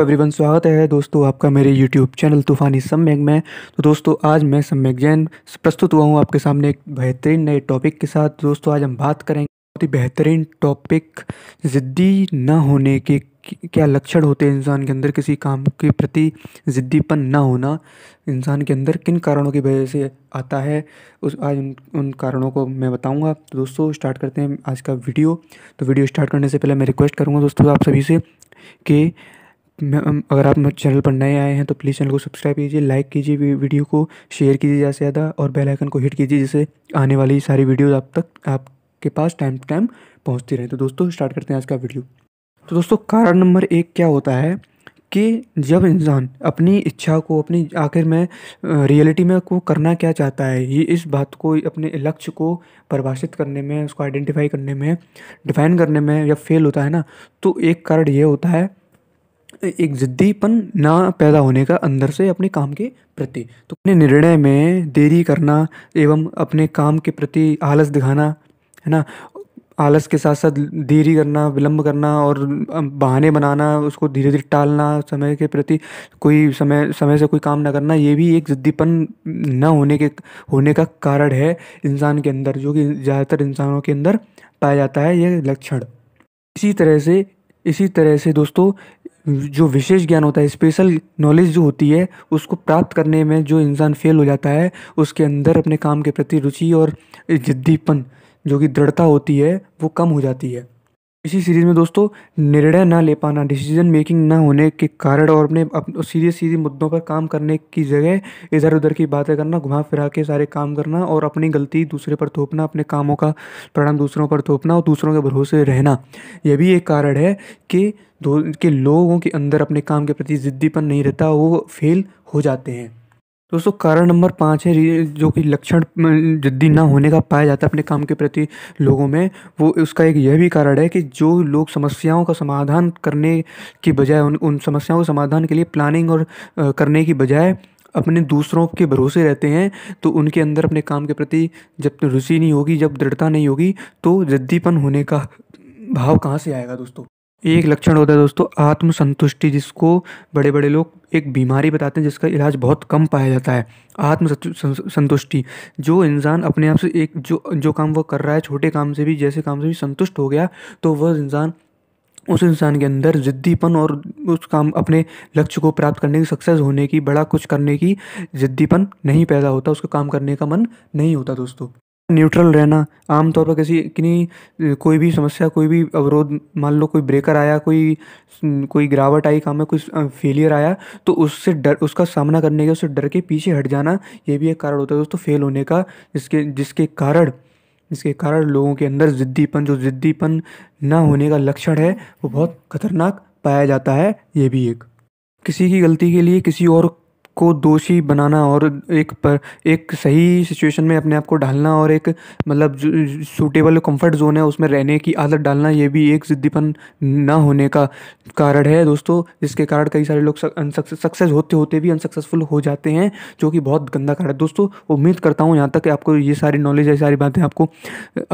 everyone स्वागत है दोस्तों आपका मेरे यूट्यूब चैनल तूफ़ानी सम्यक में तो दोस्तों आज मैं सम्यक जैन प्रस्तुत हुआ हूँ आपके सामने एक बेहतरीन नए टॉपिक के साथ दोस्तों आज हम बात करेंगे बहुत ही बेहतरीन टॉपिक ज़िद्दी ना होने के क्या लक्षण होते हैं इंसान के अंदर किसी काम के प्रति ज़िद्दीपन ना होना इंसान के अंदर किन कारणों की वजह से आता है उस आज उन उन कारणों को मैं बताऊंगा तो दोस्तों स्टार्ट करते हैं आज का वीडियो तो वीडियो स्टार्ट करने से पहले मैं रिक्वेस्ट करूँगा दोस्तों आप सभी से कि अगर आप चैनल पर नए आए हैं तो प्लीज़ चैनल को सब्सक्राइब कीजिए लाइक कीजिए वीडियो को शेयर कीजिए ज़्यादा से ज़्यादा और बेल आइकन को हिट कीजिए जिससे आने वाली सारी वीडियोस आप तक आपके पास टाइम टू टाइम पहुंचती रहे तो दोस्तों स्टार्ट करते हैं आज का वीडियो तो दोस्तों कारण नंबर एक क्या होता है कि जब इंसान अपनी इच्छा को अपनी आखिर में रियलिटी में को करना क्या चाहता है ये इस बात को अपने लक्ष्य को परिभाषित करने में उसको आइडेंटिफाई करने में डिफाइन करने में जब फेल होता है ना तो एक कारण ये होता है एक ज़िद्दीपन ना पैदा होने का अंदर से अपने काम के प्रति तो अपने निर्णय में देरी करना एवं अपने काम के प्रति आलस दिखाना है ना आलस के साथ साथ देरी करना विलंब करना और बहाने बनाना उसको धीरे धीरे टालना समय के प्रति कोई समय समय से कोई काम ना करना ये भी एक ज़िद्दीपन न होने के होने का कारण है इंसान के अंदर जो कि ज़्यादातर इंसानों के अंदर पाया जाता है ये लक्षण इसी तरह से इसी तरह से दोस्तों जो विशेष ज्ञान होता है स्पेशल नॉलेज जो होती है उसको प्राप्त करने में जो इंसान फेल हो जाता है उसके अंदर अपने काम के प्रति रुचि और जिद्दीपन जो कि दृढ़ता होती है वो कम हो जाती है इसी सीरीज़ में दोस्तों निर्णय ना ले पाना डिसीजन मेकिंग ना होने के कारण और अपने सीधे सीधे मुद्दों पर काम करने की जगह इधर उधर की बातें करना घुमा फिरा के सारे काम करना और अपनी गलती दूसरे पर थोपना अपने कामों का परिणाम दूसरों पर थोपना और दूसरों के भरोसे रहना यह भी एक कारण है कि दो के लोगों के अंदर अपने काम के प्रति ज़िद्दीपन नहीं रहता वो फेल हो जाते हैं दोस्तों कारण नंबर पाँच है जो कि लक्षण जिद्दी ना होने का पाया जाता है अपने काम के प्रति लोगों में वो उसका एक यह भी कारण है कि जो लोग समस्याओं का समाधान करने की बजाय उन उन समस्याओं के समाधान के लिए प्लानिंग और आ, करने की बजाय अपने दूसरों के भरोसे रहते हैं तो उनके अंदर अपने काम के प्रति जब तो रुचि नहीं होगी जब दृढ़ता नहीं होगी तो जिद्दीपन होने का भाव कहाँ से आएगा दोस्तों एक लक्षण होता है दोस्तों आत्मसंतुष्टि जिसको बड़े बड़े लोग एक बीमारी बताते हैं जिसका इलाज बहुत कम पाया जाता है आत्म संतुष्टि जो इंसान अपने आप से एक जो जो काम वो कर रहा है छोटे काम से भी जैसे काम से भी संतुष्ट हो गया तो वह इंसान उस इंसान के अंदर ज़िद्दीपन और उस काम अपने लक्ष्य को प्राप्त करने की सक्सेस होने की बड़ा कुछ करने की ज़िद्दीपन नहीं पैदा होता उसको काम करने का मन नहीं होता दोस्तों न्यूट्रल रहना आमतौर पर किसी कितनी कोई भी समस्या कोई भी अवरोध मान लो कोई ब्रेकर आया कोई कोई गिरावट आई काम में कुछ फेलियर आया तो उससे डर उसका सामना करने के उससे डर के पीछे हट जाना ये भी एक कारण होता है दोस्तों फेल होने का जिसके जिसके कारण जिसके कारण लोगों के अंदर ज़िद्दीपन जो ज़िद्दीपन ना होने का लक्षण है वो बहुत खतरनाक पाया जाता है ये भी एक किसी की गलती के लिए किसी और को दोषी बनाना और एक पर एक सही सिचुएशन में अपने आप को ढालना और एक मतलब सूटेबल कंफर्ट जोन है उसमें रहने की आदत डालना ये भी एक ज़िद्दीपन ना होने का कारण है दोस्तों जिसके कारण कई सारे लोग सक्सेस होते होते भी अनसक्सेसफुल हो जाते हैं जो कि बहुत गंदा कारण है दोस्तों उम्मीद करता हूँ यहाँ तक कि आपको ये सारी नॉलेज ये सारी बातें आपको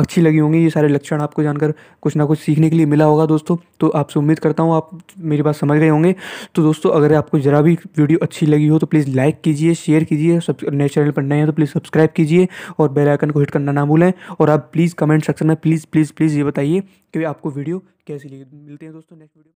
अच्छी लगी होंगी ये सारे लक्षण आपको जानकर कुछ ना कुछ सीखने के लिए मिला होगा दोस्तों तो आपसे उम्मीद करता हूँ आप मेरी बात समझ गए होंगे तो दोस्तों अगर आपको ज़रा भी वीडियो अच्छी लगी हो तो प्लीज़ लाइक कीजिए शेयर कीजिए सब नए चैनल पर नए हैं तो प्लीज़ सब्सक्राइब कीजिए और बेल आइकन को हिट करना ना भूलें और आप प्लीज़ कमेंट सेक्शन में प्लीज़ प्लीज़ प्लीज़ ये बताइए कि आपको वीडियो कैसी लगी मिलते हैं दोस्तों नेक्स्ट वीडियो